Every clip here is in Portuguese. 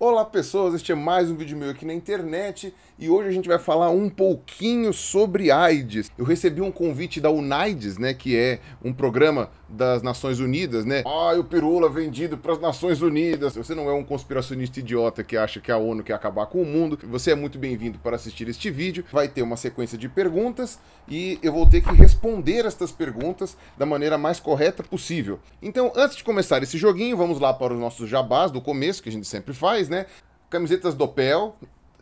Olá pessoas, este é mais um vídeo meu aqui na internet e hoje a gente vai falar um pouquinho sobre AIDS. Eu recebi um convite da UNAIDS, né, que é um programa das Nações Unidas, né? Ah, o Pirula vendido para as Nações Unidas. você não é um conspiracionista idiota que acha que a ONU quer acabar com o mundo, você é muito bem-vindo para assistir este vídeo. Vai ter uma sequência de perguntas e eu vou ter que responder estas perguntas da maneira mais correta possível. Então, antes de começar esse joguinho, vamos lá para os nossos jabás do começo, que a gente sempre faz, né? Camisetas do Pel,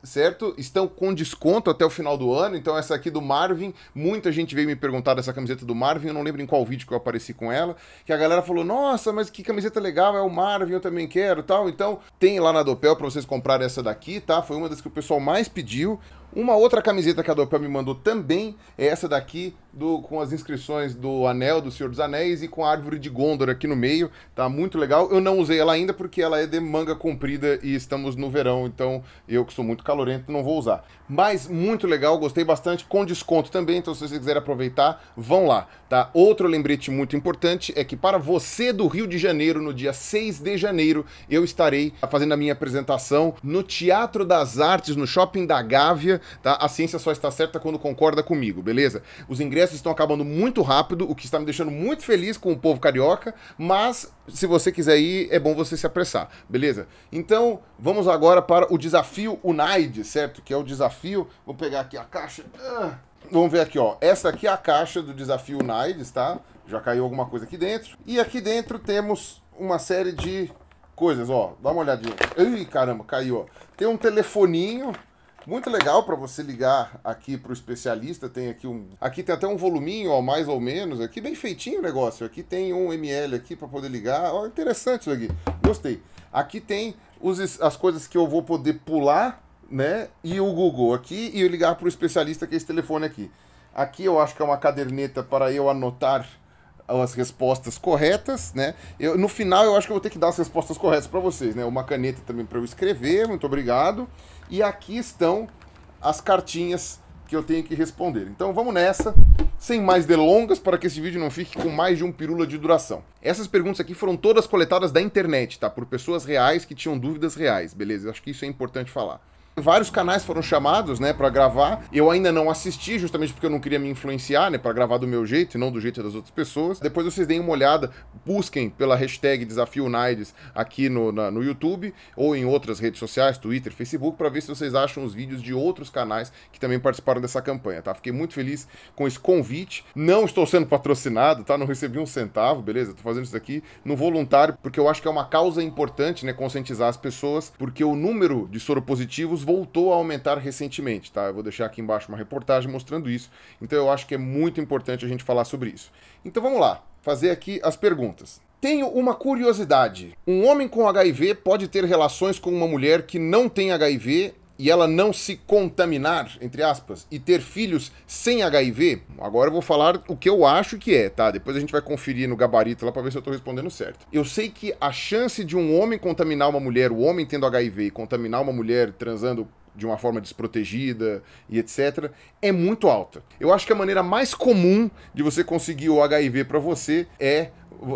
certo? Estão com desconto até o final do ano. Então, essa aqui do Marvin, muita gente veio me perguntar dessa camiseta do Marvin. Eu não lembro em qual vídeo que eu apareci com ela. Que a galera falou: Nossa, mas que camiseta legal, é o Marvin, eu também quero tal. Então, tem lá na Dopel para vocês comprarem essa daqui, tá? Foi uma das que o pessoal mais pediu. Uma outra camiseta que a Dopel me mandou também é essa daqui, do, com as inscrições do Anel, do Senhor dos Anéis e com a árvore de Gondor aqui no meio. Tá muito legal. Eu não usei ela ainda porque ela é de manga comprida e estamos no verão, então eu que sou muito calorento não vou usar. Mas muito legal, gostei bastante, com desconto também, então se você quiser aproveitar, vão lá, tá? Outro lembrete muito importante é que para você do Rio de Janeiro, no dia 6 de janeiro, eu estarei fazendo a minha apresentação no Teatro das Artes, no Shopping da Gávea, tá? A ciência só está certa quando concorda comigo, beleza? Os ingressos estão acabando muito rápido, o que está me deixando muito feliz com o povo carioca, mas se você quiser ir, é bom você se apressar, beleza? Então, vamos agora para o desafio Unaid, certo? Que é o desafio, vou pegar aqui a caixa. Ah, vamos ver aqui, ó. Essa aqui é a caixa do desafio Unides, tá? Já caiu alguma coisa aqui dentro. E aqui dentro temos uma série de coisas, ó. Dá uma olhadinha. Ai, caramba, caiu, ó. Tem um telefoninho, muito legal para você ligar aqui para o especialista. Tem aqui um, aqui tem até um voluminho, ó, mais ou menos. Aqui bem feitinho o negócio. Aqui tem um ml aqui para poder ligar. Ó, interessante isso aqui. Gostei. Aqui tem os, as coisas que eu vou poder pular, né? E o Google aqui e eu ligar para o especialista que é esse telefone aqui. Aqui eu acho que é uma caderneta para eu anotar as respostas corretas, né? Eu, no final eu acho que eu vou ter que dar as respostas corretas para vocês, né? Uma caneta também para eu escrever, muito obrigado. E aqui estão as cartinhas que eu tenho que responder. Então vamos nessa, sem mais delongas, para que esse vídeo não fique com mais de um pirula de duração. Essas perguntas aqui foram todas coletadas da internet, tá? Por pessoas reais que tinham dúvidas reais, beleza? Eu acho que isso é importante falar. Vários canais foram chamados, né, para gravar. Eu ainda não assisti, justamente porque eu não queria me influenciar, né, para gravar do meu jeito e não do jeito das outras pessoas. Depois vocês deem uma olhada, busquem pela hashtag Desafio Nides aqui no, na, no YouTube ou em outras redes sociais, Twitter, Facebook, para ver se vocês acham os vídeos de outros canais que também participaram dessa campanha, tá? Fiquei muito feliz com esse convite. Não estou sendo patrocinado, tá? Não recebi um centavo, beleza? Tô fazendo isso aqui no voluntário porque eu acho que é uma causa importante, né, conscientizar as pessoas, porque o número de soro positivos voltou a aumentar recentemente, tá? Eu vou deixar aqui embaixo uma reportagem mostrando isso, então eu acho que é muito importante a gente falar sobre isso. Então vamos lá, fazer aqui as perguntas. Tenho uma curiosidade. Um homem com HIV pode ter relações com uma mulher que não tem HIV e ela não se contaminar, entre aspas, e ter filhos sem HIV? Agora eu vou falar o que eu acho que é, tá? Depois a gente vai conferir no gabarito lá para ver se eu tô respondendo certo. Eu sei que a chance de um homem contaminar uma mulher, o homem tendo HIV e contaminar uma mulher transando de uma forma desprotegida e etc, é muito alta. Eu acho que a maneira mais comum de você conseguir o HIV para você é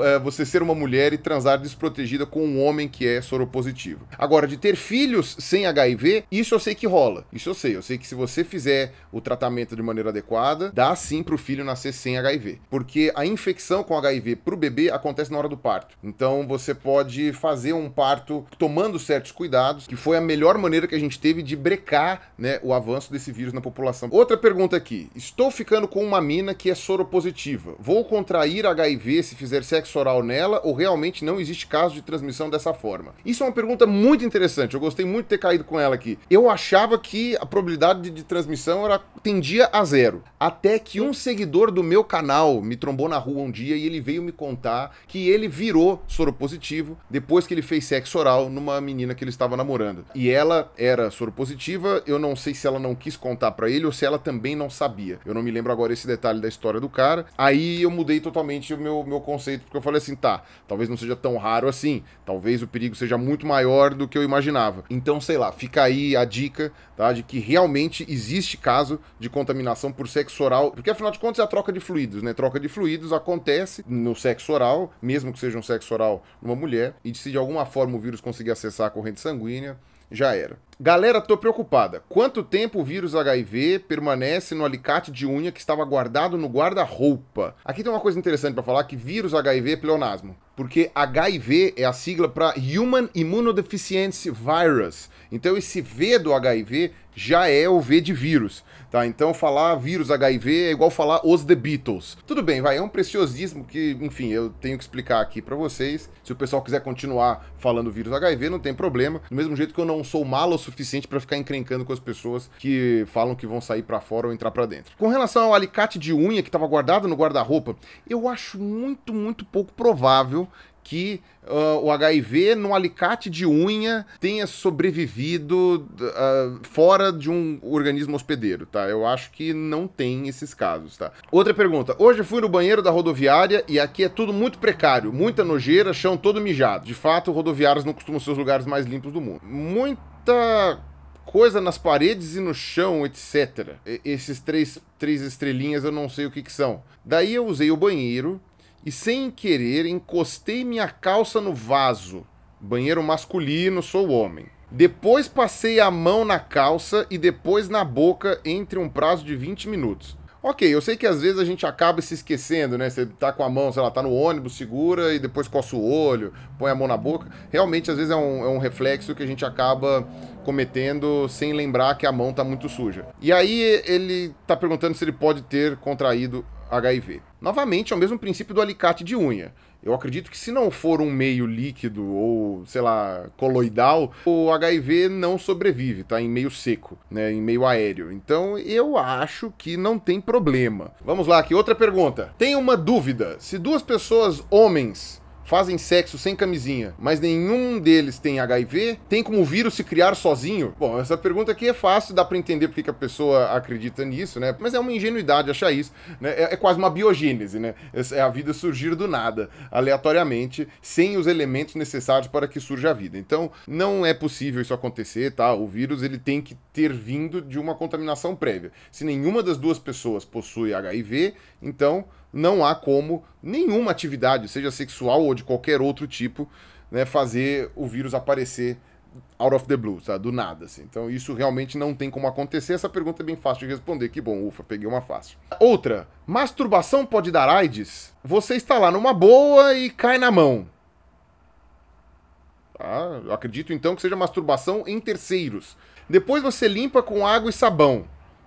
é, você ser uma mulher e transar desprotegida com um homem que é soropositivo. Agora, de ter filhos sem HIV, isso eu sei que rola. Isso eu sei. Eu sei que se você fizer o tratamento de maneira adequada, dá sim pro filho nascer sem HIV. Porque a infecção com HIV pro bebê acontece na hora do parto. Então você pode fazer um parto tomando certos cuidados, que foi a melhor maneira que a gente teve de brecar né, o avanço desse vírus na população. Outra pergunta aqui. Estou ficando com uma mina que é soropositiva. Vou contrair HIV se fizer sexo oral nela ou realmente não existe caso de transmissão dessa forma? Isso é uma pergunta muito interessante, eu gostei muito de ter caído com ela aqui. Eu achava que a probabilidade de, de transmissão era, tendia a zero, até que um seguidor do meu canal me trombou na rua um dia e ele veio me contar que ele virou soropositivo depois que ele fez sexo oral numa menina que ele estava namorando. E ela era soropositiva, eu não sei se ela não quis contar para ele ou se ela também não sabia. Eu não me lembro agora esse detalhe da história do cara. Aí eu mudei totalmente o meu, meu conceito porque eu falei assim, tá, talvez não seja tão raro assim, talvez o perigo seja muito maior do que eu imaginava. Então, sei lá, fica aí a dica, tá, de que realmente existe caso de contaminação por sexo oral, porque afinal de contas é a troca de fluidos, né? Troca de fluidos acontece no sexo oral, mesmo que seja um sexo oral numa mulher, e se de alguma forma o vírus conseguir acessar a corrente sanguínea, já era. Galera, tô preocupada. Quanto tempo o vírus HIV permanece no alicate de unha que estava guardado no guarda-roupa? Aqui tem uma coisa interessante para falar que vírus HIV é pleonasmo, porque HIV é a sigla para Human Immunodeficiency Virus. Então esse V do HIV já é o V de vírus, tá? Então falar vírus HIV é igual falar os The Beatles. Tudo bem, vai, é um preciosismo que, enfim, eu tenho que explicar aqui para vocês. Se o pessoal quiser continuar falando vírus HIV, não tem problema. Do mesmo jeito que eu não sou malo suficiente para ficar encrencando com as pessoas que falam que vão sair para fora ou entrar para dentro. Com relação ao alicate de unha que estava guardado no guarda-roupa, eu acho muito, muito pouco provável que uh, o HIV no alicate de unha tenha sobrevivido uh, fora de um organismo hospedeiro, tá? Eu acho que não tem esses casos, tá? Outra pergunta. Hoje fui no banheiro da rodoviária e aqui é tudo muito precário, muita nojeira, chão todo mijado. De fato, rodoviários não costumam ser os lugares mais limpos do mundo. Muito muita coisa nas paredes e no chão, etc. E esses três, três estrelinhas eu não sei o que, que são. Daí eu usei o banheiro e, sem querer, encostei minha calça no vaso. Banheiro masculino, sou homem. Depois passei a mão na calça e depois na boca entre um prazo de 20 minutos. Ok, eu sei que às vezes a gente acaba se esquecendo, né? Você tá com a mão, sei lá, tá no ônibus, segura e depois coça o olho, põe a mão na boca. Realmente, às vezes é um, é um reflexo que a gente acaba cometendo sem lembrar que a mão tá muito suja. E aí ele tá perguntando se ele pode ter contraído HIV. Novamente, é o mesmo princípio do alicate de unha. Eu acredito que se não for um meio líquido ou, sei lá, coloidal, o HIV não sobrevive, tá? Em meio seco, né? Em meio aéreo. Então eu acho que não tem problema. Vamos lá, aqui outra pergunta. Tem uma dúvida. Se duas pessoas, homens, fazem sexo sem camisinha, mas nenhum deles tem HIV, tem como o vírus se criar sozinho? Bom, essa pergunta aqui é fácil, dá para entender porque que a pessoa acredita nisso, né? Mas é uma ingenuidade achar isso, né? É, é quase uma biogênese, né? É a vida surgir do nada, aleatoriamente, sem os elementos necessários para que surja a vida. Então, não é possível isso acontecer, tá? O vírus ele tem que ter vindo de uma contaminação prévia. Se nenhuma das duas pessoas possui HIV, então não há como nenhuma atividade, seja sexual ou de qualquer outro tipo, né, fazer o vírus aparecer out of the blue, tá? do nada. Assim. Então isso realmente não tem como acontecer. Essa pergunta é bem fácil de responder. Que bom, ufa, peguei uma fácil. Outra, masturbação pode dar AIDS? Você está lá numa boa e cai na mão. Ah, Eu acredito então que seja masturbação em terceiros. Depois você limpa com água e sabão.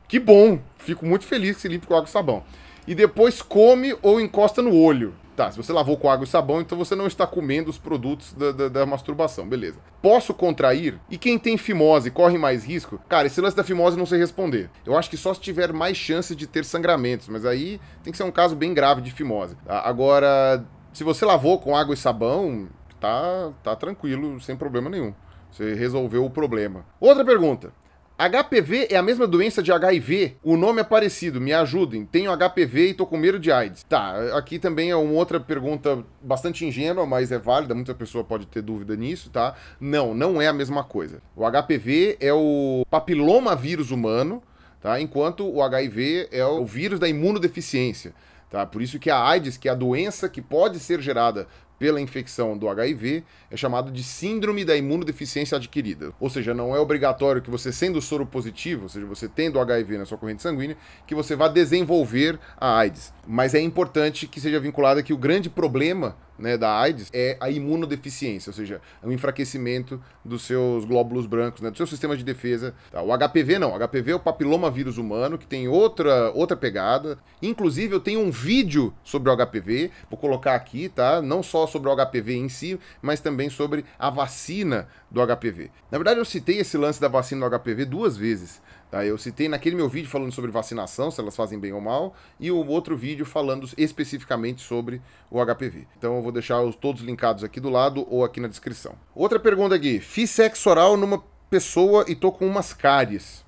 Que bom, fico muito feliz que se limpe com água e sabão e depois come ou encosta no olho. Tá, se você lavou com água e sabão, então você não está comendo os produtos da, da, da, masturbação, beleza. Posso contrair? E quem tem fimose corre mais risco? Cara, esse lance da fimose não sei responder. Eu acho que só se tiver mais chance de ter sangramentos, mas aí tem que ser um caso bem grave de fimose. Agora, se você lavou com água e sabão, tá, tá tranquilo, sem problema nenhum. Você resolveu o problema. Outra pergunta. HPV é a mesma doença de HIV? O nome é parecido, me ajudem. Tenho HPV e tô com medo de AIDS. Tá, aqui também é uma outra pergunta bastante ingênua, mas é válida, muita pessoa pode ter dúvida nisso, tá? Não, não é a mesma coisa. O HPV é o papiloma vírus humano, tá? Enquanto o HIV é o vírus da imunodeficiência. Tá? Por isso que a AIDS, que é a doença que pode ser gerada pela infecção do HIV é chamado de síndrome da imunodeficiência adquirida. Ou seja, não é obrigatório que você, sendo soro positivo, ou seja, você tendo HIV na sua corrente sanguínea, que você vá desenvolver a AIDS. Mas é importante que seja vinculada que o grande problema né, da AIDS é a imunodeficiência, ou seja, é o um enfraquecimento dos seus glóbulos brancos, né, do seu sistema de defesa. Tá? O HPV não, o HPV é o papilomavírus humano, que tem outra, outra pegada. Inclusive, eu tenho um vídeo sobre o HPV, vou colocar aqui, tá? Não só sobre o HPV em si, mas também sobre a vacina do HPV. Na verdade, eu citei esse lance da vacina do HPV duas vezes Tá? Eu citei naquele meu vídeo falando sobre vacinação, se elas fazem bem ou mal, e o um outro vídeo falando especificamente sobre o HPV. Então eu vou deixar os todos linkados aqui do lado ou aqui na descrição. Outra pergunta aqui: fiz sexo oral numa pessoa e tô com umas cáries.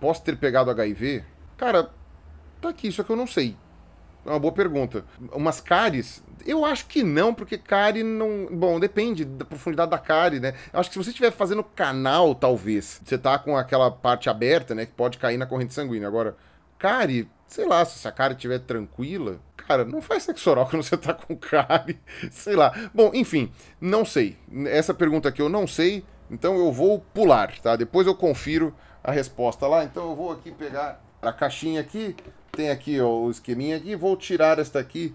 Posso ter pegado HIV? Cara, tá aqui, só que eu não sei. É uma boa pergunta. Umas cáries? Eu acho que não, porque cárie não. Bom, depende da profundidade da cárie, né? Eu acho que se você estiver fazendo canal, talvez, você tá com aquela parte aberta, né? Que pode cair na corrente sanguínea. Agora, cárie, sei lá, se a cárie estiver tranquila, cara, não faz sexo oral quando você tá com cárie, sei lá. Bom, enfim, não sei. Essa pergunta aqui eu não sei, então eu vou pular, tá? Depois eu confiro a resposta lá, então eu vou aqui pegar a caixinha aqui, tem aqui ó, o esqueminha aqui, vou tirar esta aqui,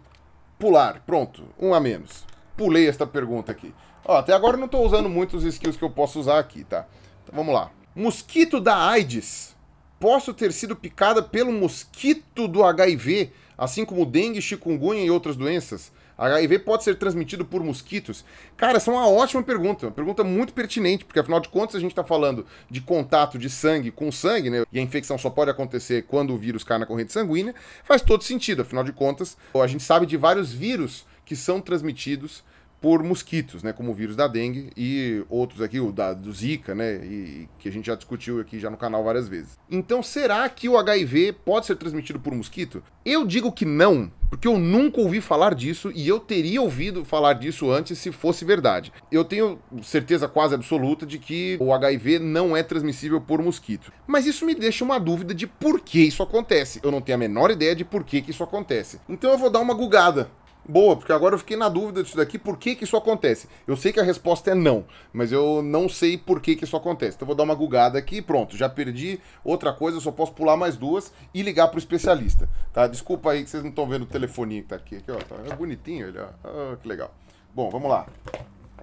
pular, pronto, um a menos. Pulei esta pergunta aqui. Ó, até agora eu não estou usando muitos skills que eu posso usar aqui, tá? Então vamos lá. Mosquito da AIDS. Posso ter sido picada pelo mosquito do HIV, assim como dengue, chikungunya e outras doenças? HIV pode ser transmitido por mosquitos? Cara, essa é uma ótima pergunta, uma pergunta muito pertinente, porque afinal de contas a gente está falando de contato de sangue com sangue, né? E a infecção só pode acontecer quando o vírus cai na corrente sanguínea. Faz todo sentido, afinal de contas, a gente sabe de vários vírus que são transmitidos por mosquitos, né, como o vírus da dengue e outros aqui, o da, do Zika, né, e, que a gente já discutiu aqui já no canal várias vezes. Então, será que o HIV pode ser transmitido por mosquito? Eu digo que não, porque eu nunca ouvi falar disso e eu teria ouvido falar disso antes se fosse verdade. Eu tenho certeza quase absoluta de que o HIV não é transmissível por mosquito. Mas isso me deixa uma dúvida de por que isso acontece. Eu não tenho a menor ideia de por que, que isso acontece. Então eu vou dar uma gugada Boa, porque agora eu fiquei na dúvida disso daqui, por que, que isso acontece? Eu sei que a resposta é não, mas eu não sei por que, que isso acontece. Então eu vou dar uma gugada aqui pronto, já perdi outra coisa, eu só posso pular mais duas e ligar para o especialista, tá? Desculpa aí que vocês não estão vendo o telefoninho que tá aqui. aqui ó, tá, é bonitinho ele, ó. Ah, que legal. Bom, vamos lá.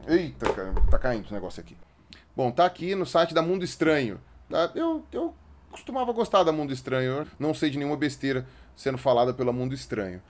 Eita, tá caindo o negócio aqui. Bom, tá aqui no site da Mundo Estranho. Tá? Eu, eu costumava gostar da Mundo Estranho, eu não sei de nenhuma besteira sendo falada pela Mundo Estranho.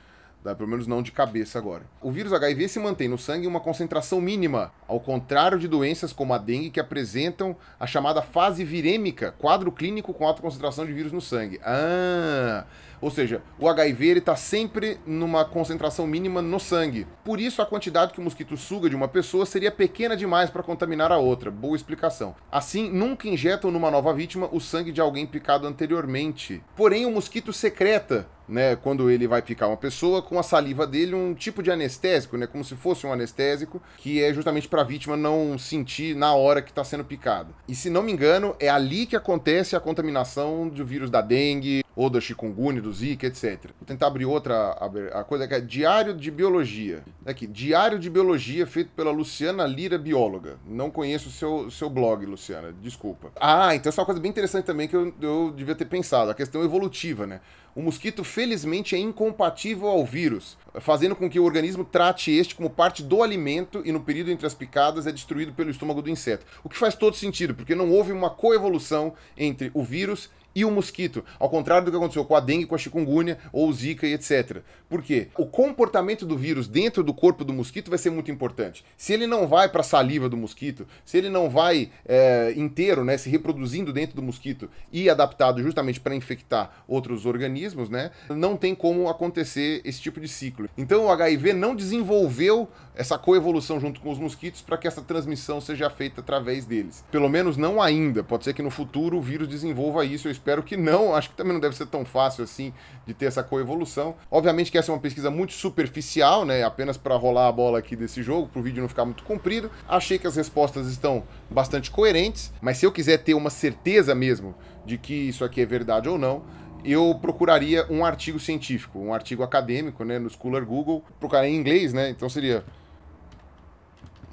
Pelo menos não de cabeça agora. O vírus HIV se mantém no sangue em uma concentração mínima, ao contrário de doenças como a dengue que apresentam a chamada fase virêmica, quadro clínico com alta concentração de vírus no sangue. Ah! Ou seja, o HIV está sempre numa concentração mínima no sangue. Por isso, a quantidade que o mosquito suga de uma pessoa seria pequena demais para contaminar a outra. Boa explicação. Assim, nunca injetam numa nova vítima o sangue de alguém picado anteriormente. Porém, o mosquito secreta né, quando ele vai picar uma pessoa, com a saliva dele um tipo de anestésico, né, como se fosse um anestésico, que é justamente para a vítima não sentir na hora que está sendo picada. E se não me engano, é ali que acontece a contaminação do vírus da dengue ou da chikungunya, do Zika, etc. Vou tentar abrir outra a coisa que é Diário de Biologia. Aqui, Diário de Biologia feito pela Luciana Lira, bióloga. Não conheço o seu, seu blog, Luciana, desculpa. Ah, então essa é uma coisa bem interessante também que eu, eu devia ter pensado, a questão evolutiva, né? O mosquito, felizmente, é incompatível ao vírus, fazendo com que o organismo trate este como parte do alimento e no período entre as picadas é destruído pelo estômago do inseto. O que faz todo sentido, porque não houve uma coevolução entre o vírus e o mosquito, ao contrário do que aconteceu com a dengue, com a chikungunya ou o zika e etc. Por quê? O comportamento do vírus dentro do corpo do mosquito vai ser muito importante. Se ele não vai para a saliva do mosquito, se ele não vai é, inteiro, né, se reproduzindo dentro do mosquito e adaptado justamente para infectar outros organismos, né, não tem como acontecer esse tipo de ciclo. Então o HIV não desenvolveu essa coevolução junto com os mosquitos para que essa transmissão seja feita através deles. Pelo menos não ainda. Pode ser que no futuro o vírus desenvolva isso. Eu espero que não. Acho que também não deve ser tão fácil assim de ter essa coevolução. Obviamente que essa é uma pesquisa muito superficial, né? Apenas para rolar a bola aqui desse jogo, para o vídeo não ficar muito comprido. Achei que as respostas estão bastante coerentes, mas se eu quiser ter uma certeza mesmo de que isso aqui é verdade ou não, eu procuraria um artigo científico, um artigo acadêmico, né, no Scholar Google, procurar em inglês, né? Então seria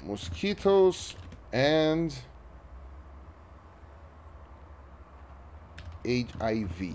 Mosquitoes and HIV.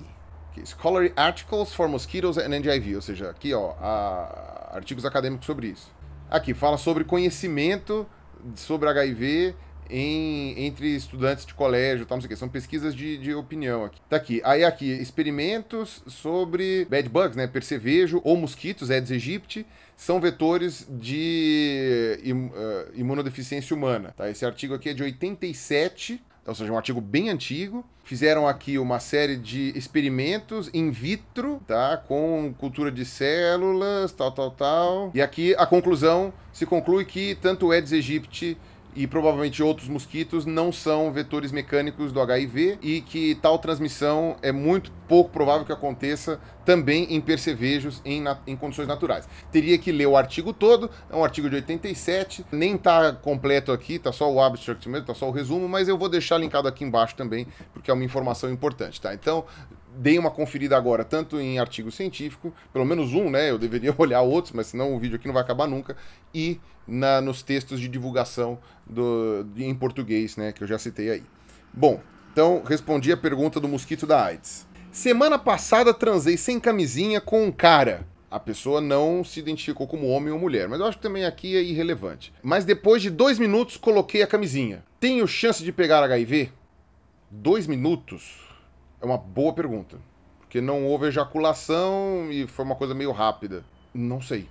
Okay. É scholarly Articles for Mosquitoes and HIV, ou seja, aqui ó, a... artigos acadêmicos sobre isso. Aqui fala sobre conhecimento sobre HIV em, entre estudantes de colégio, tal, não sei o que. São pesquisas de, de opinião aqui. Tá aqui. Aí aqui, experimentos sobre bad bugs, né? Percevejo ou mosquitos, Aedes aegypti, são vetores de eh, imunodeficiência humana. Tá? Esse artigo aqui é de 87 ou seja, um artigo bem antigo. Fizeram aqui uma série de experimentos in vitro, tá? Com cultura de células, tal, tal, tal. E aqui a conclusão se conclui que tanto o Aedes aegypti e provavelmente outros mosquitos não são vetores mecânicos do HIV e que tal transmissão é muito pouco provável que aconteça também em percevejos em, na, em condições naturais. Teria que ler o artigo todo, é um artigo de 87, nem tá completo aqui, tá só o abstract mesmo, tá só o resumo, mas eu vou deixar linkado aqui embaixo também, porque é uma informação importante, tá? Então, dei uma conferida agora, tanto em artigo científico, pelo menos um, né? Eu deveria olhar outros, mas senão o vídeo aqui não vai acabar nunca, e na, nos textos de divulgação do, em português, né? Que eu já citei aí. Bom, então respondi a pergunta do mosquito da AIDS. Semana passada transei sem camisinha com um cara. A pessoa não se identificou como homem ou mulher, mas eu acho que também aqui é irrelevante. Mas depois de dois minutos coloquei a camisinha. Tenho chance de pegar HIV? Dois minutos? É uma boa pergunta. Porque não houve ejaculação e foi uma coisa meio rápida. Não sei.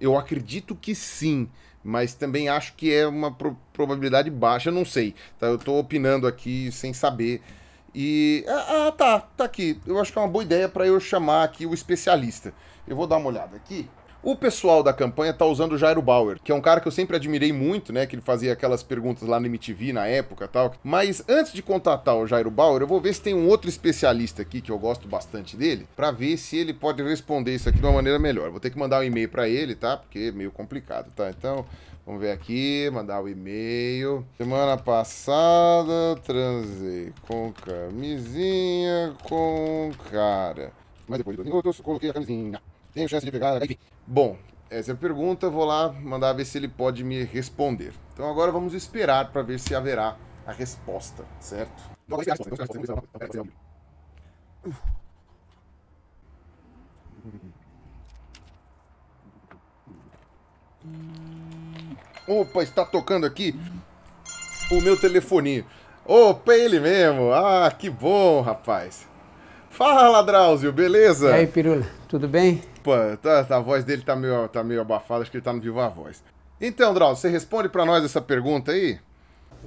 Eu acredito que sim, mas também acho que é uma pro probabilidade baixa, não sei. Tá? Eu tô opinando aqui sem saber. E. Ah, ah tá, tá aqui. Eu acho que é uma boa ideia para eu chamar aqui o especialista. Eu vou dar uma olhada aqui. O pessoal da campanha tá usando o Jairo Bauer, que é um cara que eu sempre admirei muito, né? Que ele fazia aquelas perguntas lá no MTV na época tal. Mas antes de contatar o Jairo Bauer, eu vou ver se tem um outro especialista aqui que eu gosto bastante dele, para ver se ele pode responder isso aqui de uma maneira melhor. Vou ter que mandar um e-mail para ele, tá? Porque é meio complicado, tá? Então, vamos ver aqui, mandar o um e-mail. Semana passada transei com camisinha com cara. Mas depois de dois minutos, coloquei a camisinha. Tenho chance de pegar Bom, essa é a pergunta, vou lá mandar ver se ele pode me responder. Então agora vamos esperar para ver se haverá a resposta, certo? Opa, está tocando aqui o meu telefoninho. Opa, é ele mesmo. Ah, que bom, rapaz. Fala, Drauzio, beleza? E aí, Pirula, tudo bem? desculpa, tá, tá, a voz dele tá meio, tá meio abafada, acho que ele tá no Viva Voz. Então, Drauzio, você responde para nós essa pergunta aí?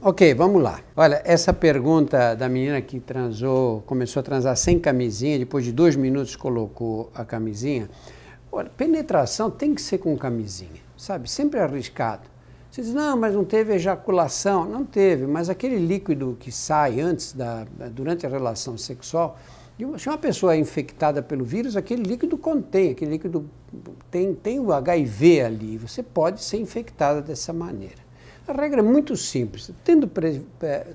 Ok, vamos lá. Olha, essa pergunta da menina que transou, começou a transar sem camisinha, depois de dois minutos colocou a camisinha. Olha, penetração tem que ser com camisinha, sabe? Sempre arriscado. Você diz, não, mas não teve ejaculação. Não teve, mas aquele líquido que sai antes, da, durante a relação sexual, se uma pessoa é infectada pelo vírus, aquele líquido contém, aquele líquido tem, tem o HIV ali, você pode ser infectada dessa maneira. A regra é muito simples. Tendo, pre,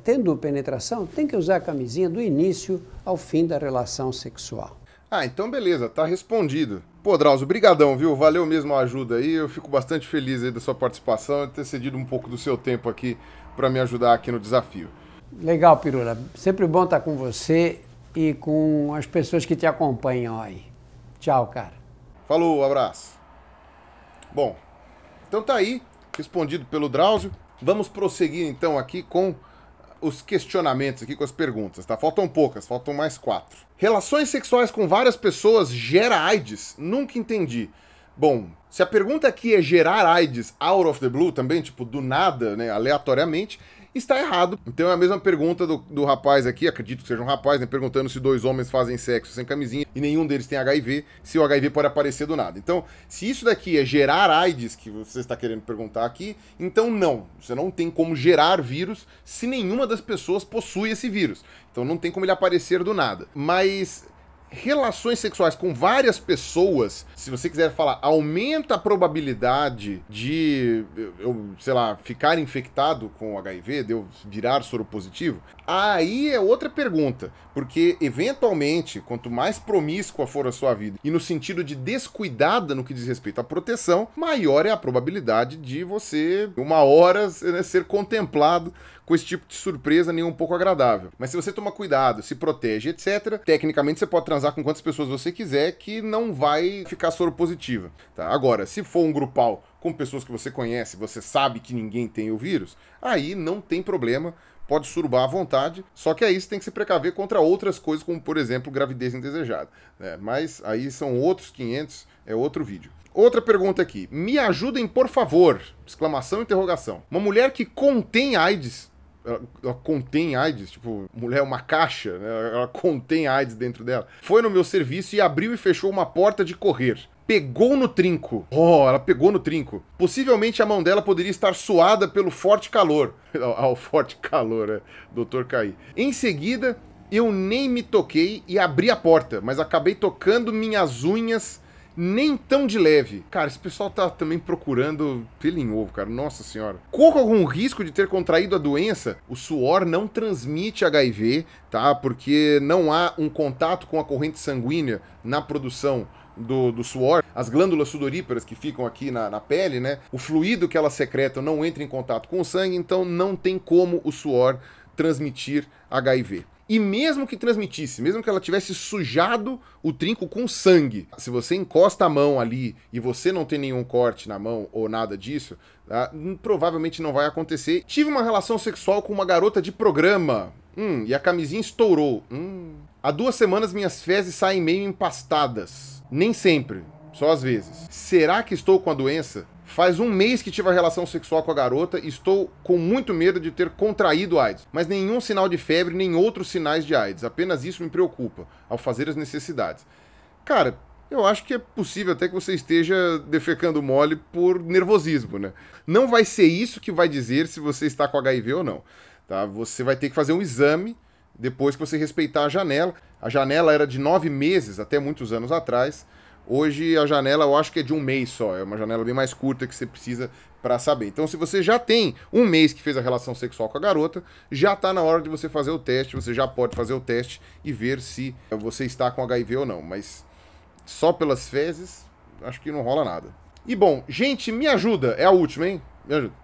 tendo penetração, tem que usar a camisinha do início ao fim da relação sexual. Ah, então beleza, tá respondido. Pô, Drauzio, brigadão, viu? Valeu mesmo a ajuda aí. Eu fico bastante feliz aí da sua participação e ter cedido um pouco do seu tempo aqui para me ajudar aqui no desafio. Legal, Pirula. Sempre bom estar com você e com as pessoas que te acompanham aí. Tchau, cara. Falou, abraço. Bom, então tá aí, respondido pelo Drauzio. Vamos prosseguir então aqui com os questionamentos, aqui com as perguntas, tá? Faltam poucas, faltam mais quatro. Relações sexuais com várias pessoas gera AIDS? Nunca entendi. Bom, se a pergunta aqui é gerar AIDS out of the blue também, tipo, do nada, né, aleatoriamente, está errado. Então é a mesma pergunta do, do rapaz aqui, acredito que seja um rapaz, né? Perguntando se dois homens fazem sexo sem camisinha e nenhum deles tem HIV, se o HIV pode aparecer do nada. Então, se isso daqui é gerar AIDS, que você está querendo perguntar aqui, então não. Você não tem como gerar vírus se nenhuma das pessoas possui esse vírus. Então não tem como ele aparecer do nada. Mas relações sexuais com várias pessoas, se você quiser falar, aumenta a probabilidade de eu, sei lá, ficar infectado com HIV, de eu virar soro positivo, aí é outra pergunta, porque eventualmente, quanto mais promíscua for a sua vida e no sentido de descuidada no que diz respeito à proteção, maior é a probabilidade de você uma hora né, ser contemplado com esse tipo de surpresa nem um pouco agradável. Mas se você toma cuidado, se protege, etc., tecnicamente você pode transar com quantas pessoas você quiser que não vai ficar soro positiva. Tá? Agora, se for um grupal com pessoas que você conhece, você sabe que ninguém tem o vírus, aí não tem problema, pode surubar à vontade, só que aí você tem que se precaver contra outras coisas, como por exemplo gravidez indesejada. Né? Mas aí são outros 500, é outro vídeo. Outra pergunta aqui. Me ajudem, por favor! Exclamação interrogação. Uma mulher que contém AIDS ela, ela, contém AIDS, tipo, mulher é uma caixa, né? Ela, contém AIDS dentro dela. Foi no meu serviço e abriu e fechou uma porta de correr pegou no trinco. Oh, ela pegou no trinco. Possivelmente a mão dela poderia estar suada pelo forte calor. Ao forte calor, é. Doutor Caí. Em seguida, eu nem me toquei e abri a porta, mas acabei tocando minhas unhas nem tão de leve. Cara, esse pessoal tá também procurando pelo em ovo, cara. Nossa senhora. Corro algum risco de ter contraído a doença? O suor não transmite HIV, tá? Porque não há um contato com a corrente sanguínea na produção do, do, suor, as glândulas sudoríparas que ficam aqui na, na, pele, né? O fluido que elas secretam não entra em contato com o sangue, então não tem como o suor transmitir HIV. E mesmo que transmitisse, mesmo que ela tivesse sujado o trinco com sangue, se você encosta a mão ali e você não tem nenhum corte na mão ou nada disso, tá? provavelmente não vai acontecer. Tive uma relação sexual com uma garota de programa. Hum, e a camisinha estourou. Hum. Há duas semanas minhas fezes saem meio empastadas. Nem sempre, só às vezes. Será que estou com a doença? Faz um mês que tive a relação sexual com a garota e estou com muito medo de ter contraído AIDS, mas nenhum sinal de febre, nem outros sinais de AIDS. Apenas isso me preocupa ao fazer as necessidades. Cara, eu acho que é possível até que você esteja defecando mole por nervosismo, né? Não vai ser isso que vai dizer se você está com HIV ou não. Tá? Você vai ter que fazer um exame depois que você respeitar a janela. A janela era de nove meses até muitos anos atrás. Hoje a janela eu acho que é de um mês só, é uma janela bem mais curta que você precisa para saber. Então, se você já tem um mês que fez a relação sexual com a garota, já está na hora de você fazer o teste, você já pode fazer o teste e ver se você está com HIV ou não. Mas só pelas fezes, acho que não rola nada. E bom, gente, me ajuda, é a última, hein? Me ajuda.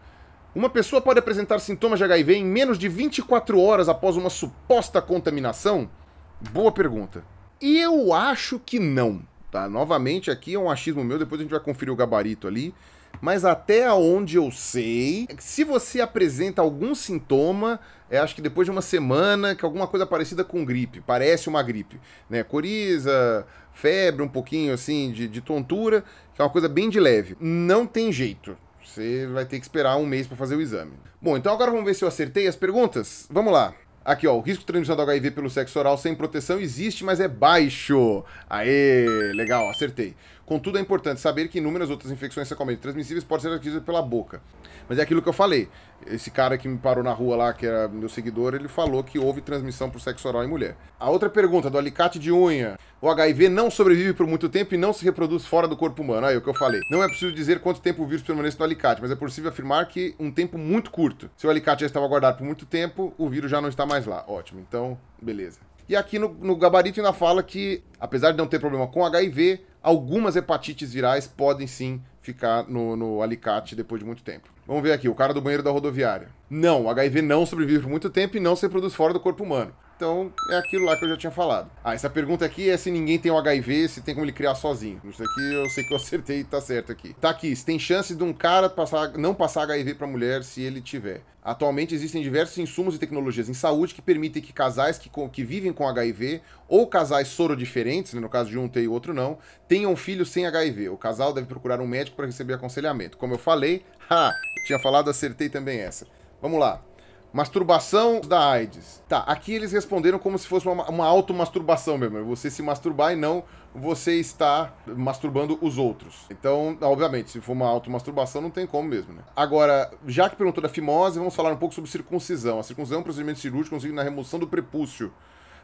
Uma pessoa pode apresentar sintomas de HIV em menos de 24 horas após uma suposta contaminação? Boa pergunta. E eu acho que não. Tá? Novamente, aqui é um achismo meu, depois a gente vai conferir o gabarito ali. Mas até onde eu sei, é se você apresenta algum sintoma, é, acho que depois de uma semana, que alguma coisa parecida com gripe, parece uma gripe, né? Coriza, febre, um pouquinho assim de, de tontura, que é uma coisa bem de leve. Não tem jeito. Você vai ter que esperar um mês para fazer o exame. Bom, então agora vamos ver se eu acertei as perguntas. Vamos lá. Aqui, ó, o risco de transmissão do HIV pelo sexo oral sem proteção existe, mas é baixo. Aê, legal, acertei. Contudo, é importante saber que inúmeras outras infecções sexualmente transmissíveis podem ser adquiridas pela boca. Mas é aquilo que eu falei. Esse cara que me parou na rua lá, que era meu seguidor, ele falou que houve transmissão por sexo oral em mulher. A outra pergunta, do alicate de unha. O HIV não sobrevive por muito tempo e não se reproduz fora do corpo humano. Aí é o que eu falei. Não é possível dizer quanto tempo o vírus permanece no alicate, mas é possível afirmar que um tempo muito curto. Se o alicate já estava guardado por muito tempo, o vírus já não está mais lá. Ótimo, então, beleza. E aqui no, no gabarito ainda fala que, apesar de não ter problema com HIV, algumas hepatites virais podem sim ficar no, no, alicate depois de muito tempo. Vamos ver aqui, o cara do banheiro da rodoviária. Não, o HIV não sobrevive por muito tempo e não se reproduz fora do corpo humano. Então, é aquilo lá que eu já tinha falado. Ah, essa pergunta aqui é se ninguém tem o HIV, se tem como ele criar sozinho. Isso aqui eu sei que eu acertei e tá certo aqui. Tá aqui, se tem chance de um cara passar, não passar HIV pra mulher se ele tiver. Atualmente existem diversos insumos e tecnologias em saúde que permitem que casais que, que vivem com HIV ou casais sorodiferentes, né, no caso de um ter e outro não, tenham filhos sem HIV. O casal deve procurar um médico para receber aconselhamento. Como eu falei, ha, tinha falado, acertei também essa. Vamos lá. Masturbação da AIDS. Tá, aqui eles responderam como se fosse uma, uma automasturbação mesmo. É você se masturbar e não você está masturbando os outros. Então, obviamente, se for uma automasturbação, não tem como mesmo, né? Agora, já que perguntou da fimose, vamos falar um pouco sobre circuncisão. A circuncisão é um procedimento cirúrgico conseguido na remoção do prepúcio.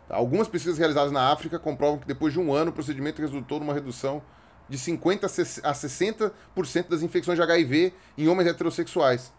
Tá, algumas pesquisas realizadas na África comprovam que depois de um ano o procedimento resultou numa redução de 50% a 60% das infecções de HIV em homens heterossexuais.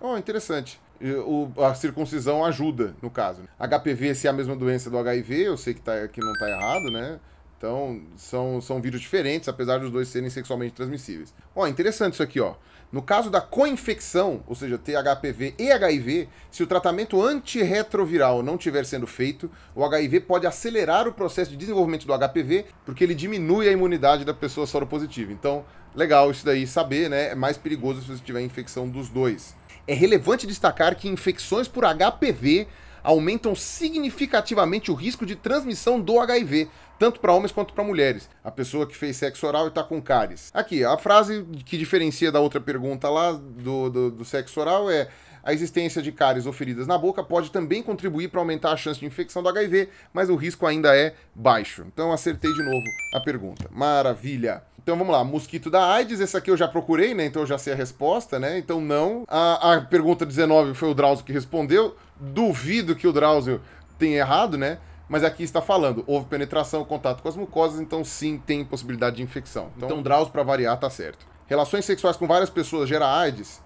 Oh, interessante. O, a circuncisão ajuda, no caso. Né? HPV, se é a mesma doença do HIV, eu sei que, tá, que não está errado, né? Então, são, são vírus diferentes, apesar dos dois serem sexualmente transmissíveis. Ó, interessante isso aqui, ó. No caso da coinfecção, ou seja, ter HPV e HIV, se o tratamento antirretroviral não estiver sendo feito, o HIV pode acelerar o processo de desenvolvimento do HPV, porque ele diminui a imunidade da pessoa soropositiva. Então, legal isso daí saber, né? É mais perigoso se você tiver infecção dos dois. É relevante destacar que infecções por HPV aumentam significativamente o risco de transmissão do HIV, tanto para homens quanto para mulheres. A pessoa que fez sexo oral e está com cáries. Aqui, a frase que diferencia da outra pergunta lá do, do, do sexo oral é a existência de cáries ou feridas na boca pode também contribuir para aumentar a chance de infecção do HIV, mas o risco ainda é baixo. Então acertei de novo a pergunta. Maravilha! Então vamos lá, mosquito da AIDS, esse aqui eu já procurei, né? Então eu já sei a resposta, né? Então não. A, a pergunta 19 foi o Drauzio que respondeu. Duvido que o Drauzio tenha errado, né? Mas aqui está falando, houve penetração, contato com as mucosas, então sim, tem possibilidade de infecção. Então, então Drauzio, para variar, tá certo. Relações sexuais com várias pessoas gera AIDS?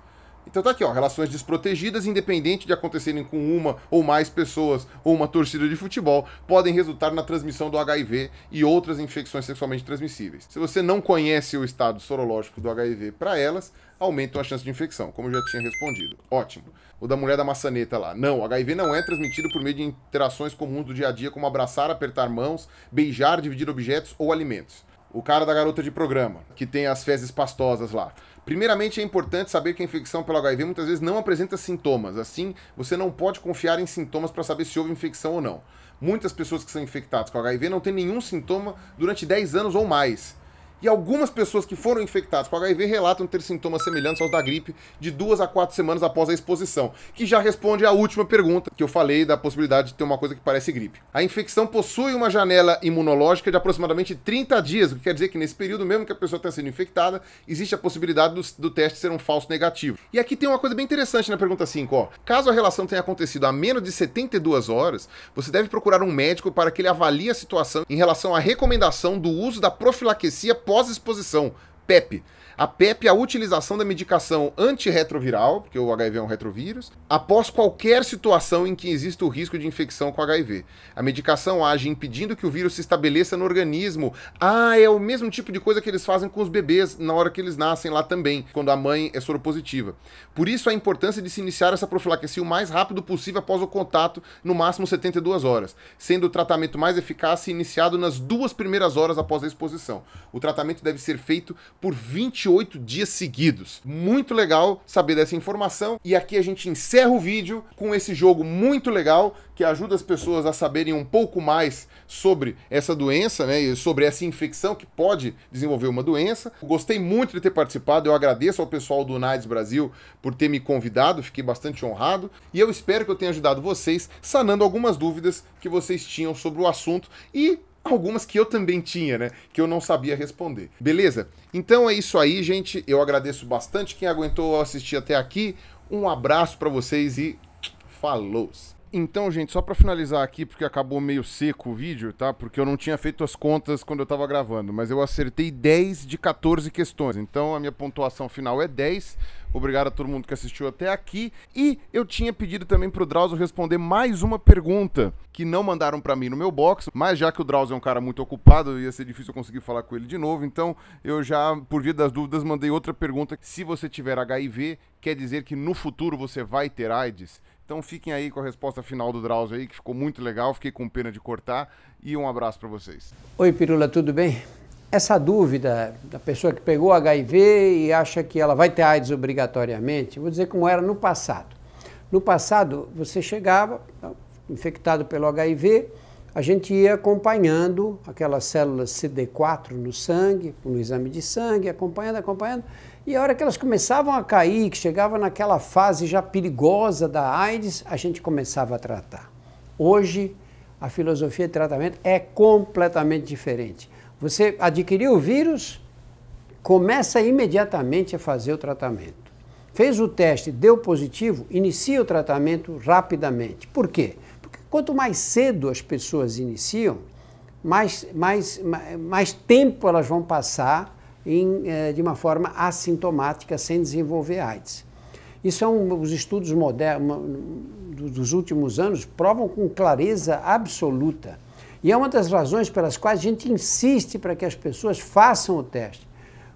Então tá aqui, ó, relações desprotegidas, independente de acontecerem com uma ou mais pessoas ou uma torcida de futebol, podem resultar na transmissão do HIV e outras infecções sexualmente transmissíveis. Se você não conhece o estado sorológico do HIV para elas, aumentam a chance de infecção, como eu já tinha respondido. Ótimo. O da mulher da maçaneta lá. Não, HIV não é transmitido por meio de interações comuns do dia a dia, como abraçar, apertar mãos, beijar, dividir objetos ou alimentos. O cara da garota de programa, que tem as fezes pastosas lá. Primeiramente, é importante saber que a infecção pelo HIV muitas vezes não apresenta sintomas. Assim, você não pode confiar em sintomas para saber se houve infecção ou não. Muitas pessoas que são infectadas com HIV não têm nenhum sintoma durante 10 anos ou mais. E algumas pessoas que foram infectadas com HIV relatam ter sintomas semelhantes aos da gripe de duas a quatro semanas após a exposição, que já responde à última pergunta que eu falei da possibilidade de ter uma coisa que parece gripe. A infecção possui uma janela imunológica de aproximadamente 30 dias, o que quer dizer que nesse período, mesmo que a pessoa tenha sido infectada, existe a possibilidade do, do teste ser um falso negativo. E aqui tem uma coisa bem interessante na pergunta 5, ó. Caso a relação tenha acontecido há menos de 72 horas, você deve procurar um médico para que ele avalie a situação em relação à recomendação do uso da profilaxia pós-exposição, PEP a PEP é a utilização da medicação antirretroviral, porque o HIV é um retrovírus, após qualquer situação em que exista o risco de infecção com HIV. A medicação age impedindo que o vírus se estabeleça no organismo. Ah, é o mesmo tipo de coisa que eles fazem com os bebês na hora que eles nascem lá também, quando a mãe é soropositiva. Por isso a importância de se iniciar essa profilaxia o mais rápido possível após o contato, no máximo 72 horas, sendo o tratamento mais eficaz iniciado nas duas primeiras horas após a exposição. O tratamento deve ser feito por 20 28 dias seguidos. Muito legal saber dessa informação. E aqui a gente encerra o vídeo com esse jogo muito legal que ajuda as pessoas a saberem um pouco mais sobre essa doença, né? E sobre essa infecção que pode desenvolver uma doença. Gostei muito de ter participado. Eu agradeço ao pessoal do Nides Brasil por ter me convidado. Fiquei bastante honrado. E eu espero que eu tenha ajudado vocês sanando algumas dúvidas que vocês tinham sobre o assunto. E algumas que eu também tinha, né? Que eu não sabia responder. Beleza? Então é isso aí, gente. Eu agradeço bastante quem aguentou assistir até aqui. Um abraço para vocês e falou! Então, gente, só para finalizar aqui, porque acabou meio seco o vídeo, tá? Porque eu não tinha feito as contas quando eu tava gravando, mas eu acertei 10 de 14 questões. Então, a minha pontuação final é 10. Obrigado a todo mundo que assistiu até aqui. E eu tinha pedido também pro Drauzio responder mais uma pergunta que não mandaram para mim no meu box, mas já que o Drauzio é um cara muito ocupado, ia ser difícil eu conseguir falar com ele de novo, então eu já, por via das dúvidas, mandei outra pergunta. Se você tiver HIV, quer dizer que no futuro você vai ter AIDS? Então fiquem aí com a resposta final do Drauzio aí, que ficou muito legal, fiquei com pena de cortar e um abraço para vocês. Oi Pirula, tudo bem? Essa dúvida da pessoa que pegou HIV e acha que ela vai ter AIDS obrigatoriamente, vou dizer como era no passado. No passado, você chegava, infectado pelo HIV, a gente ia acompanhando aquelas células CD4 no sangue, no exame de sangue, acompanhando, acompanhando. E a hora que elas começavam a cair, que chegava naquela fase já perigosa da AIDS, a gente começava a tratar. Hoje, a filosofia de tratamento é completamente diferente. Você adquiriu o vírus, começa imediatamente a fazer o tratamento. Fez o teste, deu positivo, inicia o tratamento rapidamente. Por quê? Porque quanto mais cedo as pessoas iniciam, mais, mais, mais tempo elas vão passar em, eh, de uma forma assintomática, sem desenvolver AIDS. Isso é um, os estudos modernos dos últimos anos provam com clareza absoluta. E é uma das razões pelas quais a gente insiste para que as pessoas façam o teste.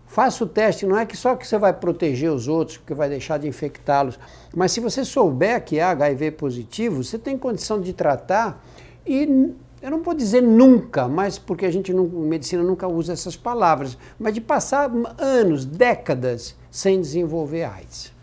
Faça o teste, não é que só que você vai proteger os outros, porque vai deixar de infectá-los, mas se você souber que é HIV positivo, você tem condição de tratar e eu não vou dizer nunca, mas porque a gente não, medicina nunca usa essas palavras, mas de passar anos, décadas sem desenvolver AIDS.